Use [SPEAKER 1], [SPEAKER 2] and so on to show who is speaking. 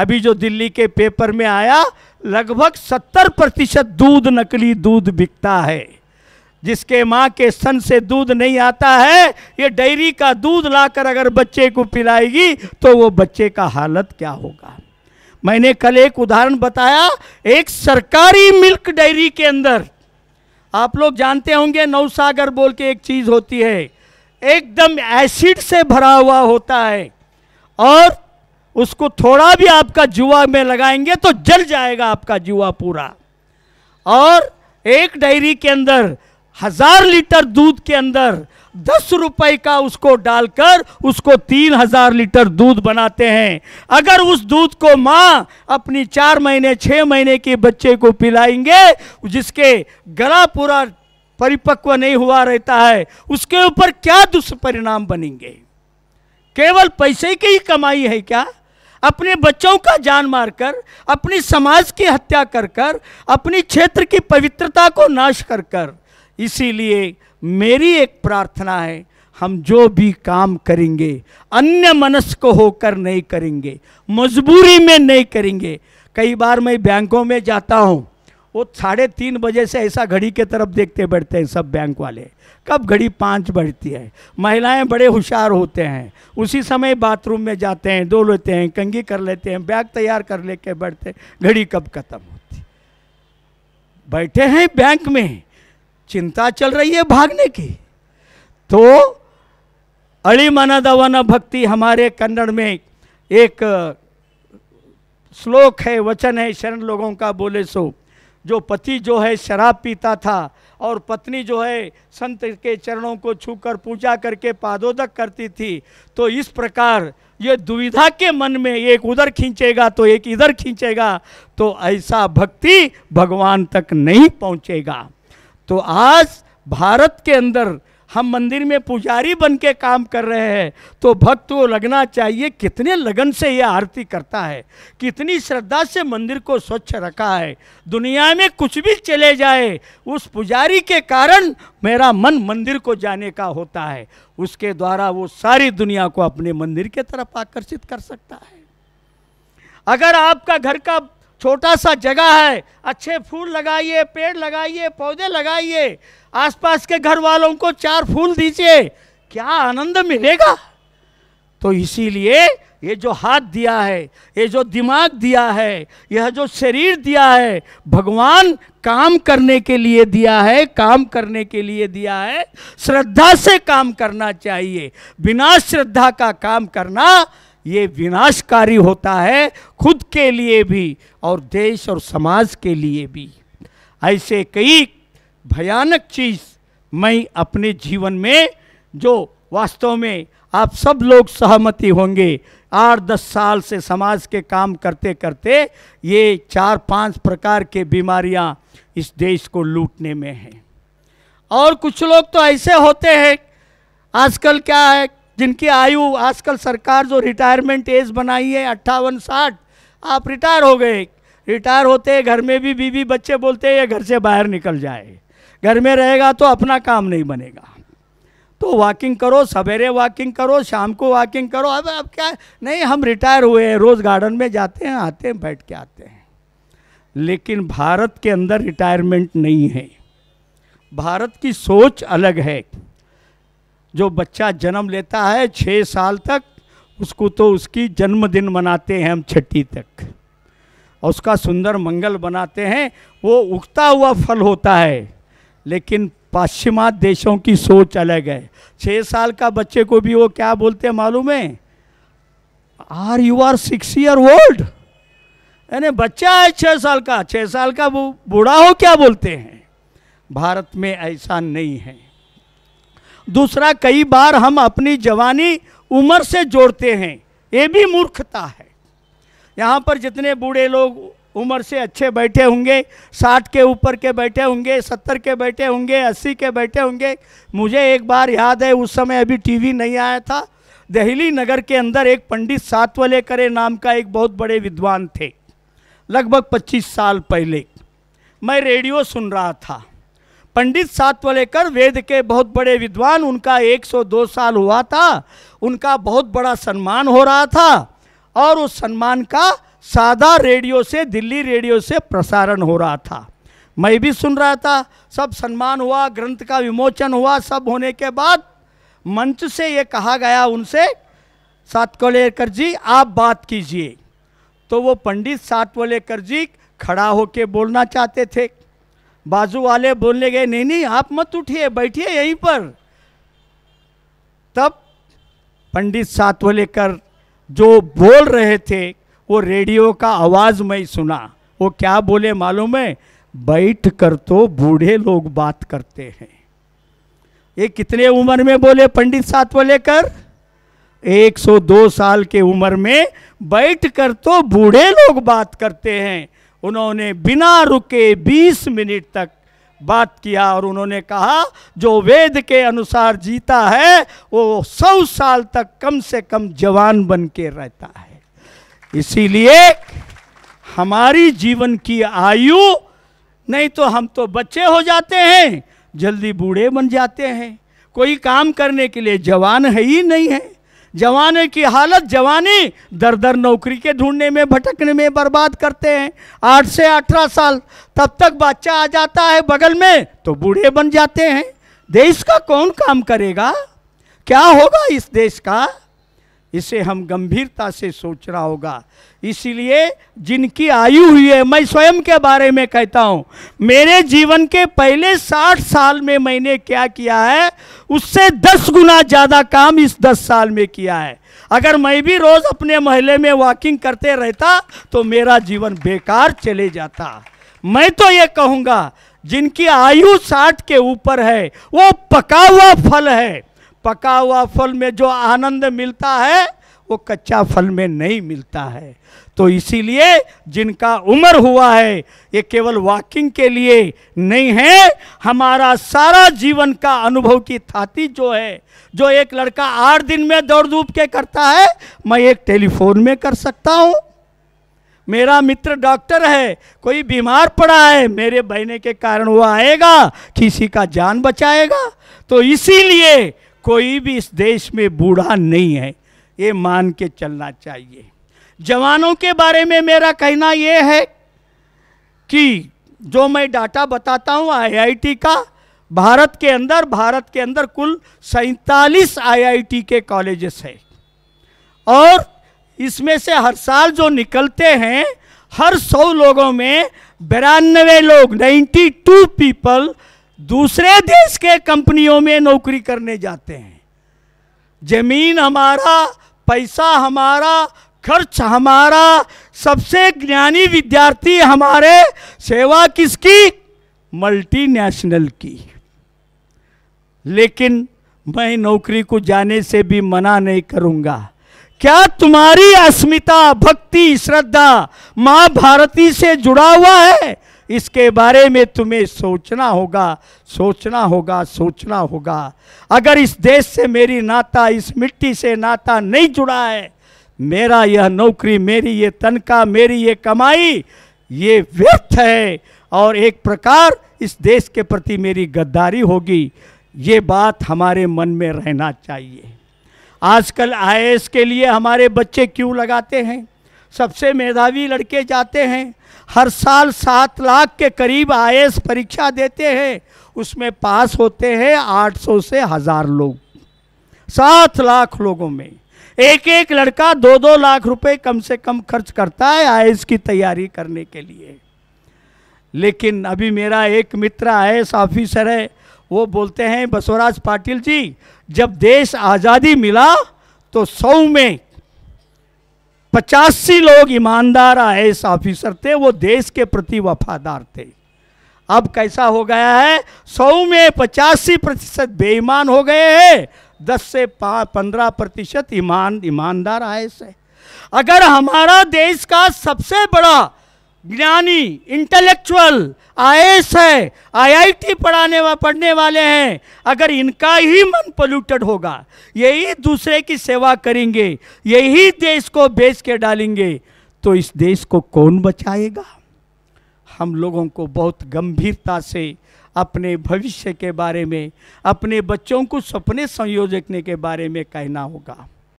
[SPEAKER 1] अभी जो दिल्ली के पेपर में आया लगभग सत्तर प्रतिशत दूध नकली दूध बिकता है जिसके माँ के सन से दूध नहीं आता है ये डेयरी का दूध लाकर अगर बच्चे को पिलाएगी तो वो बच्चे का हालत क्या होगा मैंने कल एक उदाहरण बताया एक सरकारी मिल्क डेयरी के अंदर आप लोग जानते होंगे नौसागर बोल के एक चीज़ होती है एकदम एसिड से भरा हुआ होता है और उसको थोड़ा भी आपका जुआ में लगाएंगे तो जल जाएगा आपका जुआ पूरा और एक डायरी के अंदर हजार लीटर दूध के अंदर दस रुपए का उसको डालकर उसको तीन हजार लीटर दूध बनाते हैं अगर उस दूध को माँ अपनी चार महीने छः महीने के बच्चे को पिलाएंगे जिसके गला पूरा परिपक्व नहीं हुआ रहता है उसके ऊपर क्या दुष्परिणाम बनेंगे केवल पैसे की ही कमाई है क्या अपने बच्चों का जान मारकर अपनी समाज की हत्या कर कर अपनी क्षेत्र की पवित्रता को नाश कर कर इसीलिए मेरी एक प्रार्थना है हम जो भी काम करेंगे अन्य मनस्क होकर नहीं करेंगे मजबूरी में नहीं करेंगे कई बार मैं बैंकों में जाता हूँ वो साढ़े तीन बजे से ऐसा घड़ी के तरफ देखते बैठते हैं सब बैंक वाले कब घड़ी पाँच बजती है महिलाएं बड़े होशियार होते हैं उसी समय बाथरूम में जाते हैं धो लेते हैं कंगी कर लेते हैं बैग तैयार कर ले कर बैठते घड़ी कब खत्म होती बैठे हैं बैंक में चिंता चल रही है भागने की तो अली दवन भक्ति हमारे कन्नड़ में एक श्लोक है वचन है शरण लोगों का बोले सो जो पति जो है शराब पीता था और पत्नी जो है संत के चरणों को छूकर पूजा करके पादोदक करती थी तो इस प्रकार ये दुविधा के मन में एक उधर खींचेगा तो एक इधर खींचेगा तो ऐसा भक्ति भगवान तक नहीं पहुंचेगा तो आज भारत के अंदर हम मंदिर में पुजारी बन के काम कर रहे हैं तो भक्त को लगना चाहिए कितने लगन से यह आरती करता है कितनी श्रद्धा से मंदिर को स्वच्छ रखा है दुनिया में कुछ भी चले जाए उस पुजारी के कारण मेरा मन मंदिर को जाने का होता है उसके द्वारा वो सारी दुनिया को अपने मंदिर के तरफ आकर्षित कर सकता है अगर आपका घर का छोटा सा जगह है अच्छे फूल लगाइए पेड़ लगाइए पौधे लगाइए आसपास के घर वालों को चार फूल दीजिए क्या आनंद मिलेगा तो इसीलिए ये जो हाथ दिया है ये जो दिमाग दिया है यह जो शरीर दिया है भगवान काम करने के लिए दिया है काम करने के लिए दिया है श्रद्धा से काम करना चाहिए बिना श्रद्धा का काम करना ये विनाशकारी होता है खुद के लिए भी और देश और समाज के लिए भी ऐसे कई भयानक चीज़ मैं अपने जीवन में जो वास्तव में आप सब लोग सहमति होंगे आठ दस साल से समाज के काम करते करते ये चार पांच प्रकार के बीमारियां इस देश को लूटने में हैं और कुछ लोग तो ऐसे होते हैं आजकल क्या है जिनकी आयु आजकल सरकार जो रिटायरमेंट एज बनाई है अट्ठावन साठ आप रिटायर हो गए रिटायर होते घर में भी बीवी बच्चे बोलते ये घर से बाहर निकल जाए घर में रहेगा तो अपना काम नहीं बनेगा तो वॉकिंग करो सवेरे वॉकिंग करो शाम को वॉकिंग करो अब अब क्या नहीं हम रिटायर हुए हैं रोज़ गार्डन में जाते हैं आते हैं बैठ के आते हैं लेकिन भारत के अंदर रिटायरमेंट नहीं है भारत की सोच अलग है जो बच्चा जन्म लेता है छः साल तक उसको तो उसकी जन्मदिन मनाते हैं हम छठी तक और उसका सुंदर मंगल बनाते हैं वो उगता हुआ फल होता है लेकिन पाश्चिमात देशों की सोच अलग है छः साल का बच्चे को भी वो क्या बोलते हैं मालूम है are you are six year old यानी बच्चा है छः साल का छः साल का वो बूढ़ा हो क्या बोलते हैं भारत में ऐसा नहीं है दूसरा कई बार हम अपनी जवानी उम्र से जोड़ते हैं ये भी मूर्खता है यहाँ पर जितने बूढ़े लोग उम्र से अच्छे बैठे होंगे साठ के ऊपर के बैठे होंगे सत्तर के बैठे होंगे अस्सी के बैठे होंगे मुझे एक बार याद है उस समय अभी टीवी नहीं आया था दहली नगर के अंदर एक पंडित सातवले करे नाम का एक बहुत बड़े विद्वान थे लगभग 25 साल पहले मैं रेडियो सुन रहा था पंडित सातवलेकर वेद के बहुत बड़े विद्वान उनका 102 साल हुआ था उनका बहुत बड़ा सम्मान हो रहा था और उस सम्मान का सादा रेडियो से दिल्ली रेडियो से प्रसारण हो रहा था मैं भी सुन रहा था सब सम्मान हुआ ग्रंथ का विमोचन हुआ सब होने के बाद मंच से ये कहा गया उनसे सातवलेकर जी आप बात कीजिए तो वो पंडित सातवलेकर जी खड़ा होके बोलना चाहते थे बाजू वाले बोलने गए नहीं नहीं आप मत उठिए बैठिए यहीं पर तब पंडित सातवलेकर जो बोल रहे थे वो रेडियो का आवाज़ मैं सुना वो क्या बोले मालूम है बैठ कर तो बूढ़े लोग बात करते हैं ये कितने उम्र में बोले पंडित सातवलेकर 102 साल के उम्र में बैठ कर तो बूढ़े लोग बात करते हैं उन्होंने बिना रुके 20 मिनट तक बात किया और उन्होंने कहा जो वेद के अनुसार जीता है वो सौ साल तक कम से कम जवान बन के रहता है इसीलिए हमारी जीवन की आयु नहीं तो हम तो बच्चे हो जाते हैं जल्दी बूढ़े बन जाते हैं कोई काम करने के लिए जवान है ही नहीं है जवाने की हालत जवानी दर दर नौकरी के ढूंढने में भटकने में बर्बाद करते हैं आठ से अठारह साल तब तक बच्चा आ जाता है बगल में तो बूढ़े बन जाते हैं देश का कौन काम करेगा क्या होगा इस देश का इसे हम गंभीरता से सोच रहा होगा इसीलिए जिनकी आयु हुई है मैं स्वयं के बारे में कहता हूँ मेरे जीवन के पहले साठ साल में मैंने क्या किया है उससे दस गुना ज़्यादा काम इस दस साल में किया है अगर मैं भी रोज़ अपने महले में वॉकिंग करते रहता तो मेरा जीवन बेकार चले जाता मैं तो ये कहूँगा जिनकी आयु साठ के ऊपर है वो पका हुआ फल है पका हुआ फल में जो आनंद मिलता है वो कच्चा फल में नहीं मिलता है तो इसीलिए जिनका उम्र हुआ है ये केवल वॉकिंग के लिए नहीं है हमारा सारा जीवन का अनुभव की थाती जो है जो एक लड़का आठ दिन में दौड़ धूप के करता है मैं एक टेलीफोन में कर सकता हूँ मेरा मित्र डॉक्टर है कोई बीमार पड़ा है मेरे बहने के कारण वो आएगा किसी का जान बचाएगा तो इसीलिए कोई भी इस देश में बूढ़ा नहीं है ये मान के चलना चाहिए जवानों के बारे में मेरा कहना ये है कि जो मैं डाटा बताता हूँ आईआईटी का भारत के अंदर भारत के अंदर कुल सैतालीस आईआईटी के कॉलेजेस हैं और इसमें से हर साल जो निकलते हैं हर सौ लोगों में बिरानवे लोग 92 पीपल दूसरे देश के कंपनियों में नौकरी करने जाते हैं जमीन हमारा पैसा हमारा खर्च हमारा सबसे ज्ञानी विद्यार्थी हमारे सेवा किसकी मल्टीनेशनल की लेकिन मैं नौकरी को जाने से भी मना नहीं करूंगा क्या तुम्हारी अस्मिता भक्ति श्रद्धा मां भारती से जुड़ा हुआ है इसके बारे में तुम्हें सोचना होगा सोचना होगा सोचना होगा अगर इस देश से मेरी नाता इस मिट्टी से नाता नहीं जुड़ा है मेरा यह नौकरी मेरी ये तनख्वाह मेरी ये कमाई ये व्यर्थ है और एक प्रकार इस देश के प्रति मेरी गद्दारी होगी ये बात हमारे मन में रहना चाहिए आजकल आई के लिए हमारे बच्चे क्यों लगाते हैं सबसे मेधावी लड़के जाते हैं हर साल सात लाख के करीब आई परीक्षा देते हैं उसमें पास होते हैं आठ सौ से हज़ार लोग सात लाख लोगों में एक एक लड़का दो दो लाख रुपए कम से कम खर्च करता है आई की तैयारी करने के लिए लेकिन अभी मेरा एक मित्र आई ऑफिसर है वो बोलते हैं बसवराज पाटिल जी जब देश आज़ादी मिला तो सौ में पचासी लोग ईमानदार आए एस ऑफिसर थे वो देश के प्रति वफादार थे अब कैसा हो गया है सौ में पचासी प्रतिशत बेईमान हो गए हैं दस से पंद्रह प्रतिशत ईमान ईमानदार आए से अगर हमारा देश का सबसे बड़ा ज्ञानी इंटेलेक्चुअल आईएएस है आईआईटी पढ़ाने वा पढ़ने वाले हैं अगर इनका ही मन पोल्यूटेड होगा यही दूसरे की सेवा करेंगे यही देश को बेच के डालेंगे तो इस देश को कौन बचाएगा हम लोगों को बहुत गंभीरता से अपने भविष्य के बारे में अपने बच्चों को सपने संयोजकने के बारे में कहना होगा